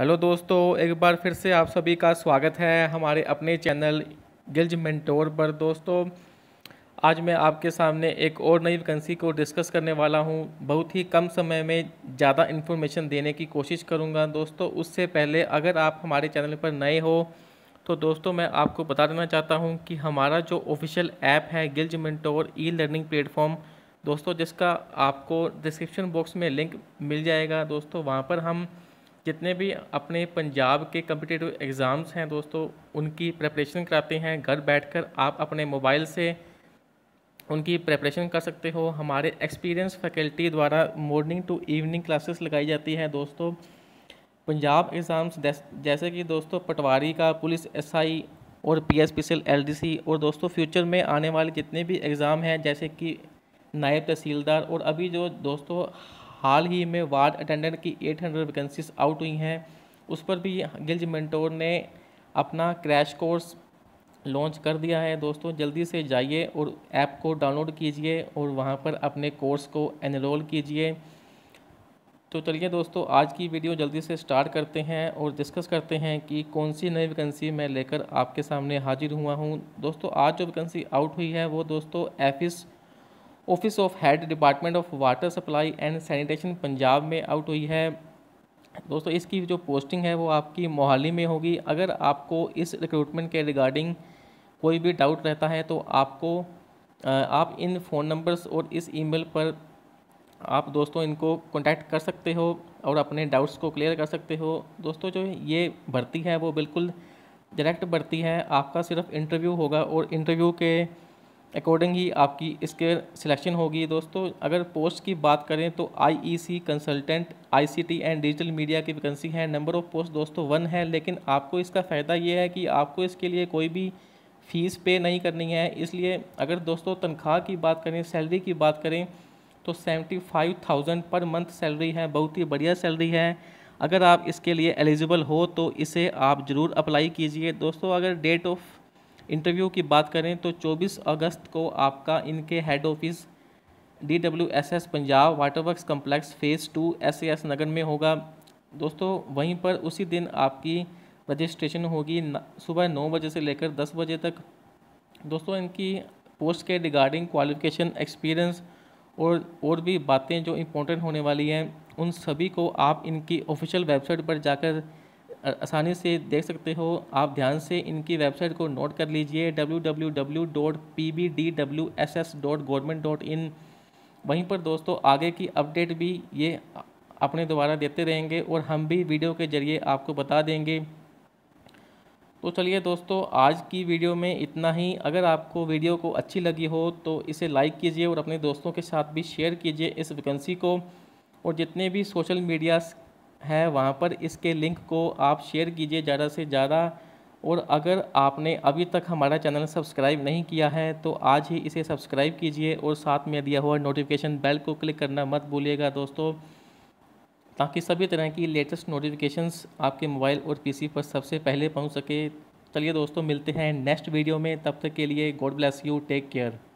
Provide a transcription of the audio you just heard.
hello दोस्तों एक बार फिर से आप सभी का स्वागत है हमारे अपने चैनल गिल्ज मेंटोर पर दोस्तों आज मैं आपके सामने एक और नई वैकेंसी को डिस्कस करने वाला हूं बहुत ही कम समय में ज़्यादा इन्फॉर्मेशन देने की कोशिश करूंगा दोस्तों उससे पहले अगर आप हमारे चैनल पर नए हो तो दोस्तों मैं आपको बता देना चाहता हूँ कि हमारा जो ऑफिशियल ऐप है गिल्ज मेंटोर ई लर्निंग प्लेटफॉर्म दोस्तों जिसका आपको डिस्क्रिप्शन बॉक्स में लिंक मिल जाएगा दोस्तों वहाँ पर हम जितने भी अपने पंजाब के कम्पिटेटिव एग्ज़ाम्स हैं दोस्तों उनकी प्रेपरेशन कराते हैं घर बैठकर आप अपने मोबाइल से उनकी प्रेपरेशन कर सकते हो हमारे एक्सपीरियंस फैकल्टी द्वारा मॉर्निंग टू इवनिंग क्लासेस लगाई जाती हैं दोस्तों पंजाब एग्ज़ाम्स जैसे कि दोस्तों पटवारी का पुलिस एसआई और P S P C L L D C और दोस्तों फ्यूचर में आने वाले जितने भी एग्ज़ाम हैं जैसे कि नायब तहसीलदार और अभी जो दोस्तों हाल ही में वार्ड अटेंडेंट की 800 वैकेंसीज आउट हुई हैं उस पर भी गिल्ज मेंटोर ने अपना क्रैश कोर्स लॉन्च कर दिया है दोस्तों जल्दी से जाइए और ऐप को डाउनलोड कीजिए और वहाँ पर अपने कोर्स को एनरोल कीजिए तो चलिए दोस्तों आज की वीडियो जल्दी से स्टार्ट करते हैं और डिस्कस करते हैं कि कौन सी नई वैकेंसी मैं लेकर आपके सामने हाजिर हुआ हूँ दोस्तों आज जो वैकेंसी आउट हुई है वो दोस्तों office office of head department of water supply and sanitation Punjab में आउट हुई है दोस्तों इसकी जो पोस्टिंग है वो आपकी मोहाली में होगी अगर आपको इस रिक्रूटमेंट के रिगार्डिंग कोई भी डाउट रहता है तो आपको आप इन फ़ोन नंबर्स और इस ईमेल पर आप दोस्तों इनको कांटेक्ट कर सकते हो और अपने डाउट्स को क्लियर कर सकते हो दोस्तों जो ये भर्ती है वो बिल्कुल डायरेक्ट भर्ती है आपका सिर्फ इंटरव्यू होगा और इंटरव्यू के अकॉर्डिंग ही आपकी इसके सिलेक्शन होगी दोस्तों अगर पोस्ट की बात करें तो IEC consultant ICT and digital media की वैकेंसी है नंबर ऑफ़ पोस्ट दोस्तों वन है लेकिन आपको इसका फ़ायदा ये है कि आपको इसके लिए कोई भी फ़ीस पे नहीं करनी है इसलिए अगर दोस्तों तनख्वाह की बात करें सैलरी की बात करें तो seventy five thousand per month salary है बहुत ही बढ़िया सैलरी है अगर आप इसके लिए एलिजिबल हो तो इसे आप ज़रूर अप्लाई कीजिए दोस्तों अगर डेट ऑफ़ इंटरव्यू की बात करें तो 24 अगस्त को आपका इनके head office D W S S Punjab water works complex phase two S S Nagar में होगा दोस्तों वहीं पर उसी दिन आपकी रजिस्ट्रेशन होगी सुबह नौ बजे से लेकर दस बजे तक दोस्तों इनकी पोस्ट के रिगार्डिंग क्वालिफिकेशन एक्सपीरियंस और और भी बातें जो इम्पोर्टेंट होने वाली हैं उन सभी को आप इनकी ऑफिशियल वेबसाइट पर जाकर आसानी से देख सकते हो आप ध्यान से इनकी वेबसाइट को नोट कर लीजिए www.pbdwss.government.in वहीं पर दोस्तों आगे की अपडेट भी ये अपने द्वारा देते रहेंगे और हम भी वीडियो के ज़रिए आपको बता देंगे तो चलिए दोस्तों आज की वीडियो में इतना ही अगर आपको वीडियो को अच्छी लगी हो तो इसे लाइक कीजिए और अपने दोस्तों के साथ भी शेयर कीजिए इस वैकेंसी को और जितने भी सोशल मीडिया है वहाँ पर इसके लिंक को आप शेयर कीजिए ज़्यादा से ज़्यादा और अगर आपने अभी तक हमारा चैनल सब्सक्राइब नहीं किया है तो आज ही इसे सब्सक्राइब कीजिए और साथ में दिया हुआ नोटिफिकेशन बेल को क्लिक करना मत भूलिएगा दोस्तों ताकि सभी तरह की लेटेस्ट नोटिफिकेशंस आपके मोबाइल और पीसी पर सबसे पहले पहुंच सके चलिए दोस्तों मिलते हैं नेक्स्ट वीडियो में तब तक के लिए God bless you take care